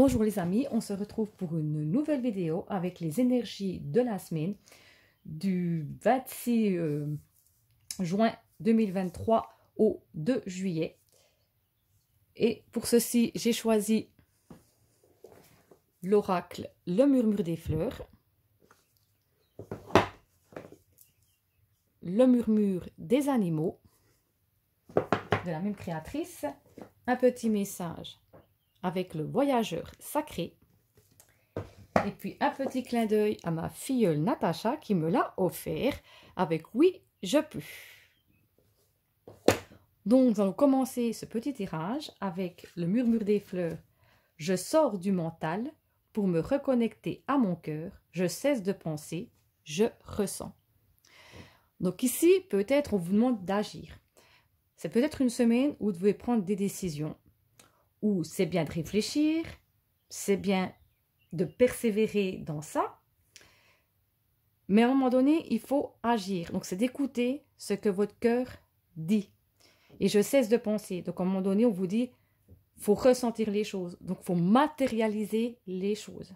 Bonjour les amis, on se retrouve pour une nouvelle vidéo avec les énergies de la semaine du 26 euh, juin 2023 au 2 juillet. Et pour ceci, j'ai choisi l'oracle Le murmure des fleurs, Le murmure des animaux, de la même créatrice, un petit message avec le voyageur sacré. Et puis un petit clin d'œil à ma filleule Natacha qui me l'a offert avec Oui, je peux. Donc nous allons commencer ce petit tirage avec le murmure des fleurs. Je sors du mental pour me reconnecter à mon cœur. Je cesse de penser, je ressens. Donc ici, peut-être on vous demande d'agir. C'est peut-être une semaine où vous devez prendre des décisions où c'est bien de réfléchir, c'est bien de persévérer dans ça, mais à un moment donné, il faut agir. Donc, c'est d'écouter ce que votre cœur dit. Et je cesse de penser. Donc, à un moment donné, on vous dit, faut ressentir les choses. Donc, faut matérialiser les choses.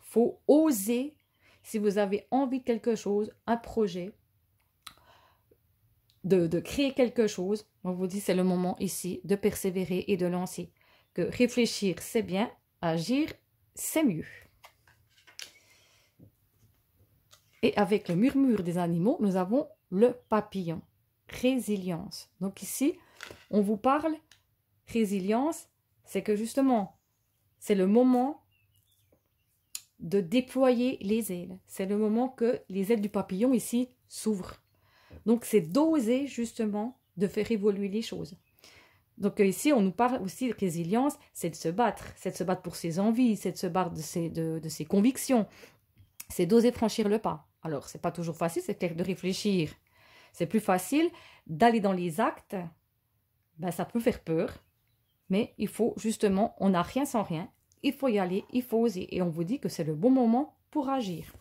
faut oser, si vous avez envie de quelque chose, un projet, de créer quelque chose, on vous dit, c'est le moment ici de persévérer et de lancer réfléchir, c'est bien, agir, c'est mieux. Et avec le murmure des animaux, nous avons le papillon, résilience. Donc ici, on vous parle résilience, c'est que justement, c'est le moment de déployer les ailes. C'est le moment que les ailes du papillon ici s'ouvrent. Donc c'est d'oser justement de faire évoluer les choses. Donc euh, ici, on nous parle aussi de résilience, c'est de se battre, c'est de se battre pour ses envies, c'est de se battre de ses, convictions, c'est d'oser franchir le pas. Alors, c'est pas toujours facile, c'est clair de réfléchir. C'est plus facile d'aller dans les actes. Ben, ça peut faire peur, mais il faut justement, on n'a rien sans rien. Il faut y aller, il faut oser. Et on vous dit que c'est le bon moment pour agir.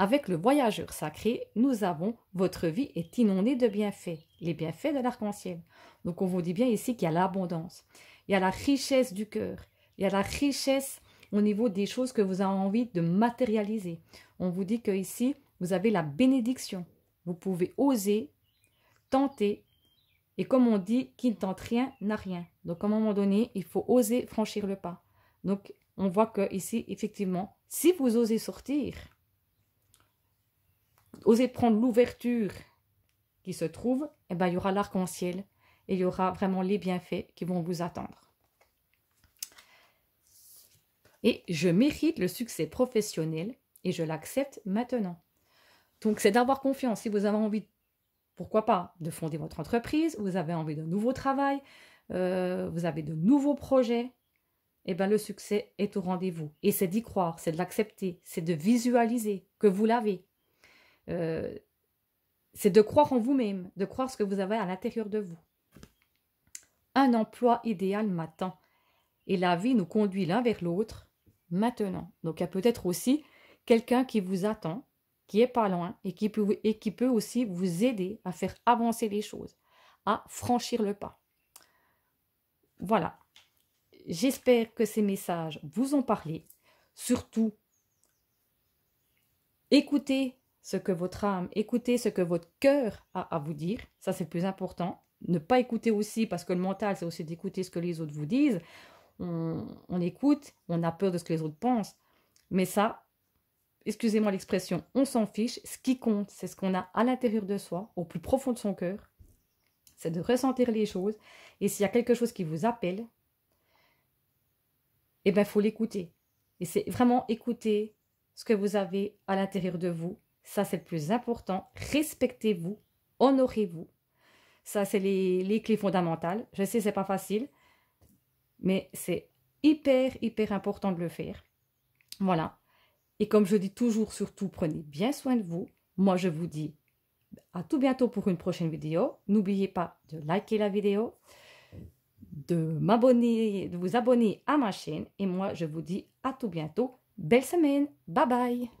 Avec le voyageur sacré, nous avons votre vie est inondée de bienfaits, les bienfaits de l'arc-en-ciel. Donc on vous dit bien ici qu'il y a l'abondance, il y a la richesse du cœur, il y a la richesse au niveau des choses que vous avez envie de matérialiser. On vous dit que ici vous avez la bénédiction. Vous pouvez oser, tenter, et comme on dit, qui ne tente rien n'a rien. Donc à un moment donné, il faut oser franchir le pas. Donc on voit que ici, effectivement, si vous osez sortir, oser prendre l'ouverture qui se trouve, et eh ben, il y aura l'arc-en-ciel et il y aura vraiment les bienfaits qui vont vous attendre. Et je mérite le succès professionnel et je l'accepte maintenant. Donc c'est d'avoir confiance. Si vous avez envie, pourquoi pas, de fonder votre entreprise, vous avez envie d'un nouveau travail, euh, vous avez de nouveaux projets, eh ben, le succès est au rendez-vous. Et c'est d'y croire, c'est de l'accepter, c'est de visualiser que vous l'avez. Euh, c'est de croire en vous-même, de croire ce que vous avez à l'intérieur de vous. Un emploi idéal m'attend et la vie nous conduit l'un vers l'autre maintenant. Donc il y a peut-être aussi quelqu'un qui vous attend, qui est pas loin et qui, et qui peut aussi vous aider à faire avancer les choses, à franchir le pas. Voilà. J'espère que ces messages vous ont parlé. Surtout, écoutez ce que votre âme, écoutez ce que votre cœur a à vous dire, ça c'est le plus important. Ne pas écouter aussi, parce que le mental c'est aussi d'écouter ce que les autres vous disent. On, on, écoute, on a peur de ce que les autres pensent, mais ça, excusez-moi l'expression, on s'en fiche. Ce qui compte, c'est ce qu'on a à l'intérieur de soi, au plus profond de son cœur, c'est de ressentir les choses. Et s'il y a quelque chose qui vous appelle, eh bien, il faut l'écouter. Et c'est vraiment écouter ce que vous avez à l'intérieur de vous ça, c'est le plus important. Respectez-vous, honorez-vous. Ça, c'est les, clés fondamentales. Je sais, c'est pas facile, mais c'est hyper, hyper important de le faire. Voilà. Et comme je dis toujours, surtout, prenez bien soin de vous. Moi, je vous dis à tout bientôt pour une prochaine vidéo. N'oubliez pas de liker la vidéo, de m'abonner, de vous abonner à ma chaîne. Et moi, je vous dis à tout bientôt. Belle semaine. Bye bye.